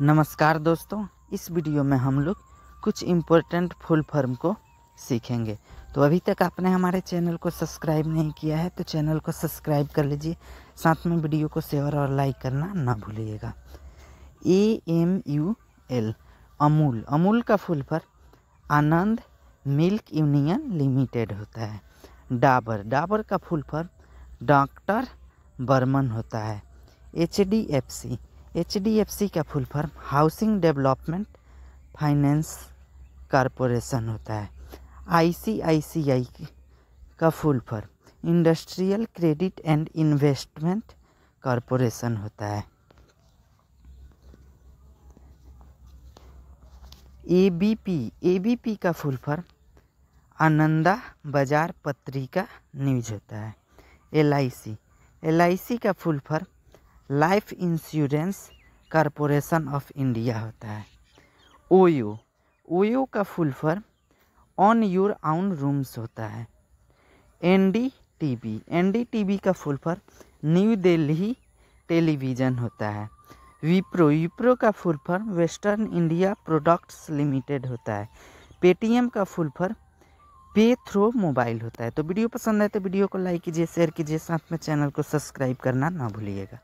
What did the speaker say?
नमस्कार दोस्तों इस वीडियो में हम लोग कुछ इम्पोर्टेंट फुल फॉर्म को सीखेंगे तो अभी तक आपने हमारे चैनल को सब्सक्राइब नहीं किया है तो चैनल को सब्सक्राइब कर लीजिए साथ में वीडियो को शेयर और लाइक करना ना भूलिएगा A M U L Amul Amul का full form Anand milk union limited होता है डाबर डाबर का फुल फॉर्म डॉक्टर बर्मन होता है H D F C H का full form housing development finance corporation होता है आईसीआईसीआई का full form industrial credit and investment corporation होता है एबीपी एबीपी का full form Ananda Bazar Patrika news होता है एलआईसी एलआईसी का full form life insurance corporation of India होता है ओयो ओयो का full form on your own rooms होता है N D T V N D T we का full form new Delhi television होता है विप्रो विप्रो का full form western India products limited होता है पेटीएम का full form pay through mobile होता है तो वीडियो पसंद आए तो वीडियो को लाइक कीजिए शेयर कीजिए साथ में चैनल को सब्सक्राइब करना ना भूलिएगा